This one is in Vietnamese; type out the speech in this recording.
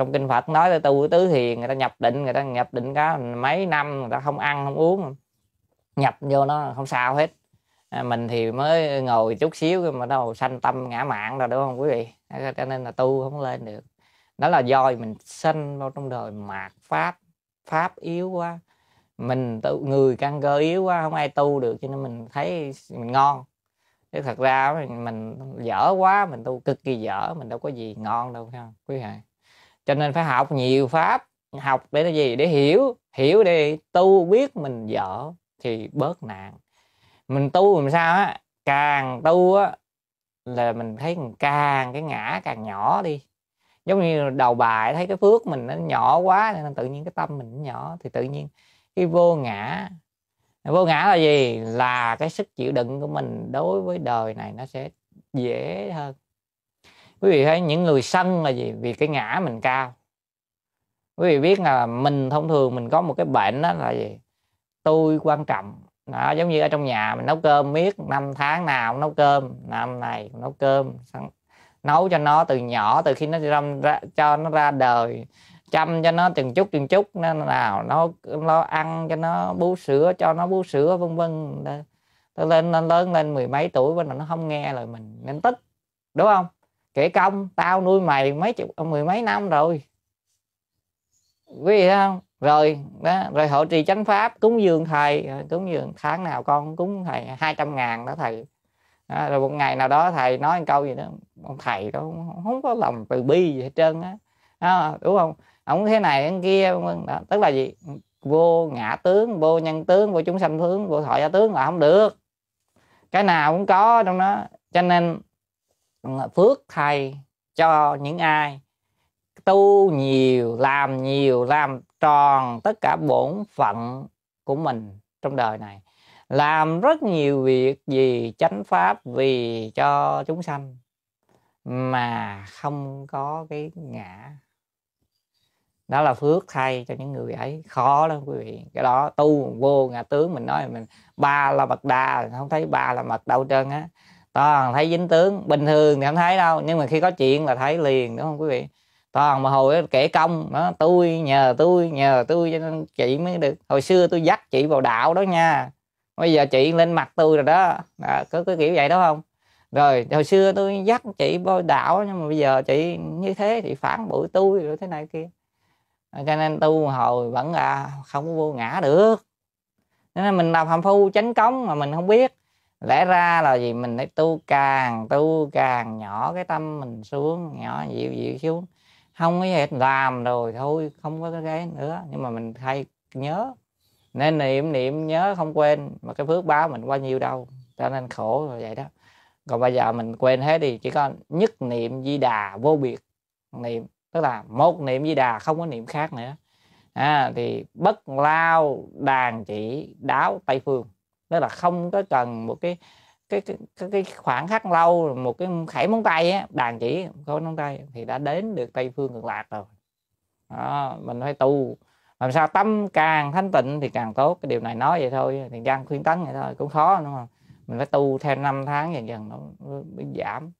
trong kinh phật nói tới tu tứ thiền người ta nhập định người ta nhập định có mấy năm người ta không ăn không uống nhập vô nó không sao hết à, mình thì mới ngồi chút xíu mà đâu sanh tâm ngã mạng rồi đúng không quý vị cho nên là tu không lên được đó là do mình sanh vào trong đời mạt pháp pháp yếu quá mình tu người căn cơ yếu quá không ai tu được cho nên mình thấy mình ngon chứ thật ra mình, mình dở quá mình tu cực kỳ dở mình đâu có gì ngon đâu không quý vị cho nên phải học nhiều pháp học để là gì để hiểu hiểu để tu biết mình dở thì bớt nạn mình tu làm sao á càng tu á là mình thấy càng cái ngã càng nhỏ đi giống như đầu bài thấy cái phước mình nó nhỏ quá nên tự nhiên cái tâm mình nhỏ thì tự nhiên cái vô ngã vô ngã là gì là cái sức chịu đựng của mình đối với đời này nó sẽ dễ hơn quý vị thấy những người sân là gì vì cái ngã mình cao quý vị biết là mình thông thường mình có một cái bệnh đó là gì tôi quan trọng đó, giống như ở trong nhà mình nấu cơm miết năm tháng nào nấu cơm năm này nấu cơm nấu cho nó từ nhỏ từ khi nó ra, cho nó ra đời chăm cho nó từng chút từng chút nó nào nó nó ăn cho nó bú sữa cho nó bú sữa vân vân nó lên nó lớn lên mười mấy tuổi và nó không nghe lời mình nên tức đúng không kể công tao nuôi mày mấy chục mười mấy năm rồi quý vị không rồi đó rồi hộ trì chánh pháp cúng dường thầy cúng dường tháng nào con cúng thầy 200 ngàn đó thầy đó, rồi một ngày nào đó thầy nói một câu gì đó ông thầy đó không có lòng từ bi gì hết trơn á đó. đúng không ông thế này ông kia đó. tức là gì vô ngã tướng vô nhân tướng vô chúng sanh tướng vô thọ gia tướng là không được cái nào cũng có trong đó cho nên phước thay cho những ai tu nhiều làm nhiều làm tròn tất cả bổn phận của mình trong đời này làm rất nhiều việc vì chánh pháp vì cho chúng sanh mà không có cái ngã đó là phước thay cho những người ấy khó lắm quý vị cái đó tu vô ngã tướng mình nói mình ba là mật đà không thấy ba là mật đâu trơn á toàn thấy dính tướng bình thường thì không thấy đâu nhưng mà khi có chuyện là thấy liền đúng không quý vị toàn mà hồi kể công đó tôi nhờ tôi nhờ tôi cho nên chị mới được hồi xưa tôi dắt chị vào đạo đó nha bây giờ chị lên mặt tôi rồi đó à, có cái kiểu vậy đó không rồi hồi xưa tôi dắt chị vào đạo nhưng mà bây giờ chị như thế thì phản bội tôi rồi thế này kia cho nên tu hồi vẫn là không có vô ngã được nên là mình làm hàm phu chánh cống mà mình không biết lẽ ra là gì mình phải tu càng tu càng nhỏ cái tâm mình xuống nhỏ dịu dịu xuống không có gì hết làm rồi thôi không có cái nữa nhưng mà mình hay nhớ nên niệm niệm nhớ không quên mà cái phước báo mình bao nhiêu đâu cho nên khổ rồi vậy đó còn bây giờ mình quên hết đi chỉ có nhất niệm di đà vô biệt niệm tức là một niệm di đà không có niệm khác nữa à, thì bất lao đàn chỉ đáo tây phương tức là không có cần một cái cái cái, cái khoảng khắc lâu một cái khẩy móng tay á đàn chỉ khối móng tay thì đã đến được tây phương cực lạc rồi đó, mình phải tu làm sao tâm càng thanh tịnh thì càng tốt cái điều này nói vậy thôi thì gian khuyên tấn vậy thôi cũng khó đúng không mình phải tu theo năm tháng dần dần nó, nó giảm